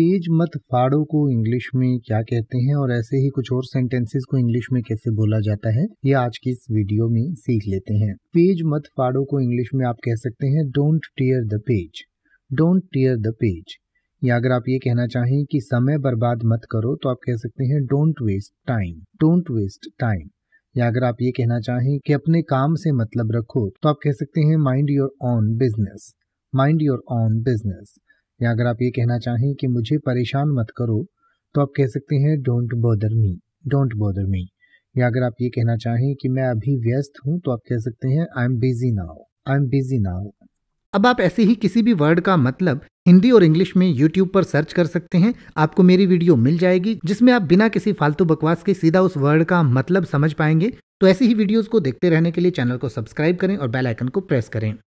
page मत फाड़ो को English में क्या कहते हैं और ऐसे ही कुछ और सेंटेंसेस को इंग्लिश में कैसे बोला जाता है ये आज की इस वीडियो में सीख लेते हैं पेज मत फाड़ो को इंग्लिश में आप कह सकते हैं don't tear the page don't tear the page या अगर आप ये कहना चाहें कि समय बर्बाद मत करो तो आप कह सकते हैं don't waste time don't waste time या अगर आप ये कहना चाहें कि अपने काम से मतलब रखो तो आप कह सकते हैं mind your own business mind your own business या अगर आप ये कहना चाहें कि मुझे परेशान मत करो तो आप कह सकते हैं don't bother me don't bother me या अगर आप ये कहना चाहें कि मैं अभी व्यस्त हूँ तो आप कह सकते हैं I am busy now I am busy now अब आप ऐसे ही किसी भी वर्ड का मतलब हिंदी और इंग्लिश में YouTube पर सर्च कर सकते हैं आपको मेरी वीडियो मिल जाएगी जिसमें आप बिना किसी फालतू बकवास के सीधा उस वर्ड का मतलब समझ पाएंगे तो ऐसी ही वीडियोस को देखते रहने के लिए चैनल को सब्सक्राइब करें और बेल आइकन को प्रेस करें